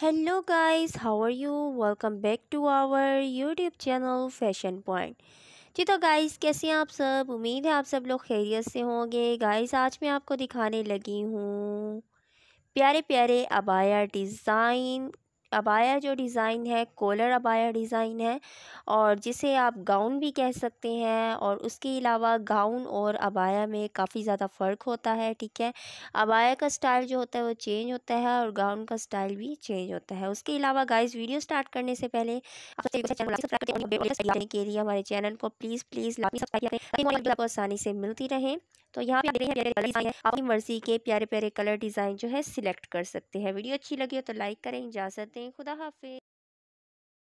Hello guys how are you welcome back to our YouTube channel fashion point जी तो guys कैसे हैं आप सब उम्मीद है आप सब लोग खैरियत से होंगे गाइस आज मैं आपको दिखाने लगी हूँ प्यारे प्यारे अबाया डिज़ाइन अबाया जो डिज़ाइन है कोलर अबाया डिज़ाइन है और जिसे आप गाउन भी कह सकते हैं और उसके अलावा गाउन और अबाया में काफ़ी ज़्यादा फ़र्क होता है ठीक है अबाया का स्टाइल जो होता है वो चेंज होता है और गाउन का स्टाइल भी चेंज होता है उसके अलावा गाइस वीडियो स्टार्ट करने से पहले के लिए हमारे चैनल को प्लीज़ प्लीज़ आपको आसानी से मिलती रहे तो यहाँ पे अपनी मर्ज़ी के प्यारे प्यारे कलर डिज़ाइन जो है सिलेक्ट कर सकते हैं वीडियो अच्छी लगी हो तो लाइक करें इजाज़त tem. Khuda Hafiz.